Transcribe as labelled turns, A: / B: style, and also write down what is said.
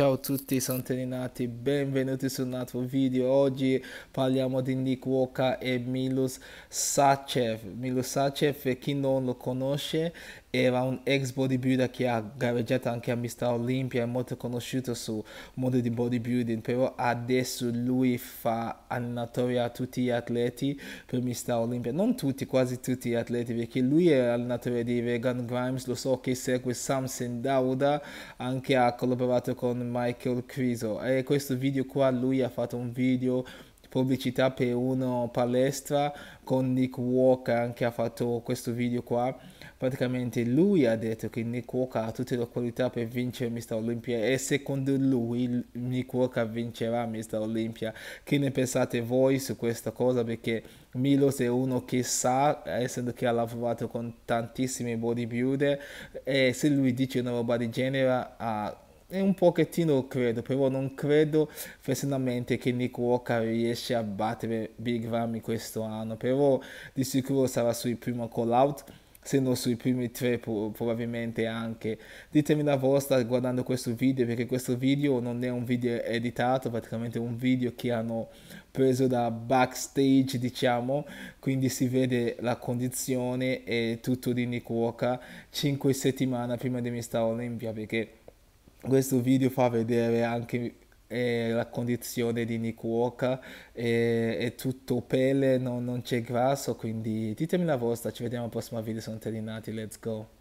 A: Ciao a tutti, sono Teninati, benvenuti su un altro video. Oggi parliamo di Nick Walker e Milos Sachev. Milos Sachev, per chi non lo conosce, era un ex bodybuilder che ha gareggiato anche a Mr. Olympia, è molto conosciuto sul mondo di bodybuilding, però adesso lui fa allenatore a tutti gli atleti per Mr. Olympia, non tutti, quasi tutti gli atleti, perché lui è allenatore di Regan Grimes, lo so che segue Samson Dauda, anche ha collaborato con Michael Criso e questo video qua lui ha fatto un video pubblicità per uno palestra con Nick Walker che ha fatto questo video qua praticamente lui ha detto che Nick Walker ha tutte le qualità per vincere Mr. Olympia e secondo lui Nick Walker vincerà Mr. Olympia che ne pensate voi su questa cosa perché Milos è uno che sa essendo che ha lavorato con tantissimi bodybuilder e se lui dice una roba di genere ha e un pochettino credo, però non credo personalmente che Nick Walker riesca a battere Big Ramy questo anno, però di sicuro sarà sul primo call out se non sui primi tre probabilmente anche ditemi la vostra guardando questo video perché questo video non è un video editato praticamente è un video che hanno preso da backstage diciamo quindi si vede la condizione e tutto di Nick Walker 5 settimane prima di Mr. Olympia perché questo video fa vedere anche eh, la condizione di Nick Walker eh, è tutto pelle, no, non c'è grasso quindi ditemi la vostra, ci vediamo al prossimo video, sono terminati, let's go